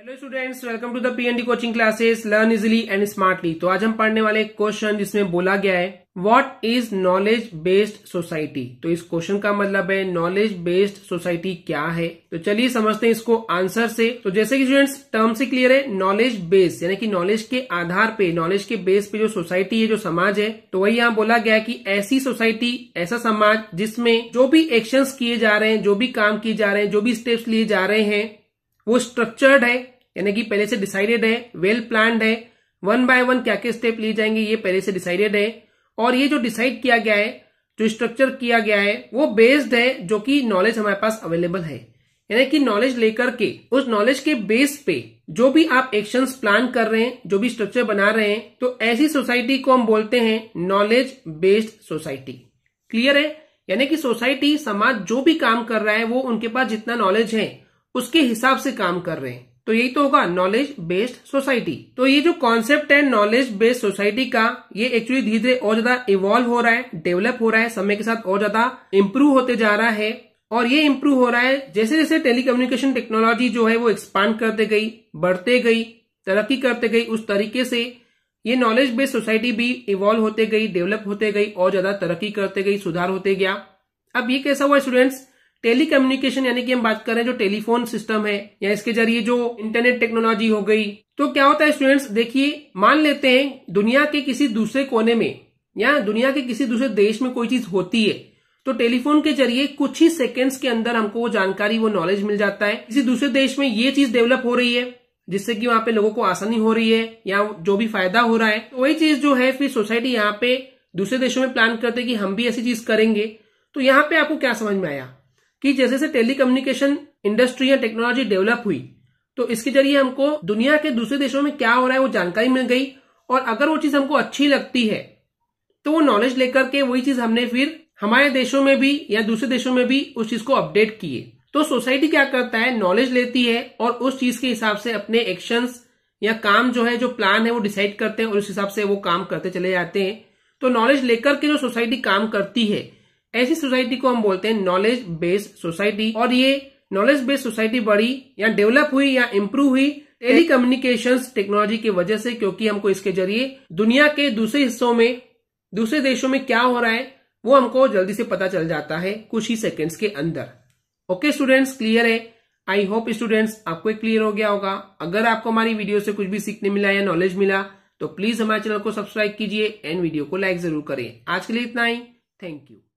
hello students welcome to the PND coaching classes learn easily and smartly तो आज हम पढ़ने वाले क्वेश्चन जिसमें बोला गया है what is knowledge based society तो इस क्वेश्चन का मतलब है नॉलेज बेस्ड सोसाइटी क्या है तो चलिए समझते हैं इसको आंसर से तो जैसे कि स्टूडेंट्स टर्म से क्लियर है नॉलेज बेस यानी कि नॉलेज के आधार पे नॉलेज के बेस पे जो सोसाइटी है जो समाज है तो वही यहाँ बोला गया है कि ऐसी सोसाइटी ऐसा समाज जिसमें जो भी एक्शन किए जा रहे हैं जो भी काम किए जा रहे हैं जो भी स्टेप्स लिए जा रहे हैं वो स्ट्रक्चर्ड है यानी कि पहले से डिसाइडेड है वेल प्लान है वन बाय वन क्या क्या स्टेप लिए जाएंगे ये पहले से डिसाइडेड है और ये जो डिसाइड किया गया है जो स्ट्रक्चर किया गया है वो बेस्ड है जो कि नॉलेज हमारे पास अवेलेबल है यानी कि नॉलेज लेकर के उस नॉलेज के बेस पे जो भी आप एक्शन प्लान कर रहे हैं जो भी स्ट्रक्चर बना रहे हैं तो ऐसी सोसाइटी को हम बोलते हैं नॉलेज बेस्ड सोसाइटी क्लियर है यानी कि सोसाइटी समाज जो भी काम कर रहा है वो उनके पास जितना नॉलेज है उसके हिसाब से काम कर रहे हैं तो यही तो होगा नॉलेज बेस्ड सोसाइटी तो ये जो कॉन्सेप्ट है नॉलेज बेस्ड सोसाइटी का ये एक्चुअली धीरे धीरे और ज्यादा इवॉल्व हो रहा है डेवलप हो रहा है समय के साथ और ज्यादा इम्प्रूव होते जा रहा है और ये इम्प्रूव हो रहा है जैसे जैसे टेलीकम्युनिकेशन टेक्नोलॉजी जो है वो एक्सपांड करते गई बढ़ते गई तरक्की करते गई उस तरीके से ये नॉलेज बेस्ड सोसाइटी भी इवॉल्व होते गई डेवलप होते गई और ज्यादा तरक्की करते गई सुधार होते गया अब ये कैसा हुआ स्टूडेंट्स टेली कम्युनिकेशन यानी कि हम बात कर रहे हैं जो टेलीफोन सिस्टम है या इसके जरिए जो इंटरनेट टेक्नोलॉजी हो गई तो क्या होता है स्टूडेंट्स देखिए मान लेते हैं दुनिया के किसी दूसरे कोने में या दुनिया के किसी दूसरे देश में कोई चीज होती है तो टेलीफोन के जरिए कुछ ही सेकेंड्स के अंदर हमको वो जानकारी वो नॉलेज मिल जाता है किसी दूसरे देश में ये चीज डेवलप हो रही है जिससे कि वहां पे लोगों को आसानी हो रही है या जो भी फायदा हो रहा है तो वही चीज जो है फिर सोसाइटी यहाँ पे दूसरे देशों में प्लान करते कि हम भी ऐसी चीज करेंगे तो यहाँ पे आपको क्या समझ में आया कि जैसे जैसे टेलीकम्युनिकेशन इंडस्ट्री या टेक्नोलॉजी डेवलप हुई तो इसके जरिए हमको दुनिया के दूसरे देशों में क्या हो रहा है वो जानकारी मिल गई और अगर वो चीज हमको अच्छी लगती है तो वो नॉलेज लेकर के वही चीज हमने फिर हमारे देशों में भी या दूसरे देशों में भी उस चीज को अपडेट किए तो सोसाइटी क्या करता है नॉलेज लेती है और उस चीज के हिसाब से अपने एक्शन या काम जो है जो प्लान है वो डिसाइड करते हैं और उस हिसाब से वो काम करते चले जाते हैं तो नॉलेज लेकर के जो सोसाइटी काम करती है ऐसी सोसाइटी को हम बोलते हैं नॉलेज बेस्ड सोसाइटी और ये नॉलेज बेस्ड सोसाइटी बढ़ी या डेवलप हुई या इम्प्रूव हुई टेली टेक्नोलॉजी की वजह से क्योंकि हमको इसके जरिए दुनिया के दूसरे हिस्सों में दूसरे देशों में क्या हो रहा है वो हमको जल्दी से पता चल जाता है कुछ ही सेकेंड्स के अंदर ओके स्टूडेंट्स क्लियर है आई होप स्टूडेंट्स आपको क्लियर हो गया होगा अगर आपको हमारी वीडियो से कुछ भी सीखने मिला या नॉलेज मिला तो प्लीज हमारे चैनल को सब्सक्राइब कीजिए एंड वीडियो को लाइक जरूर करें आज के लिए इतना ही थैंक यू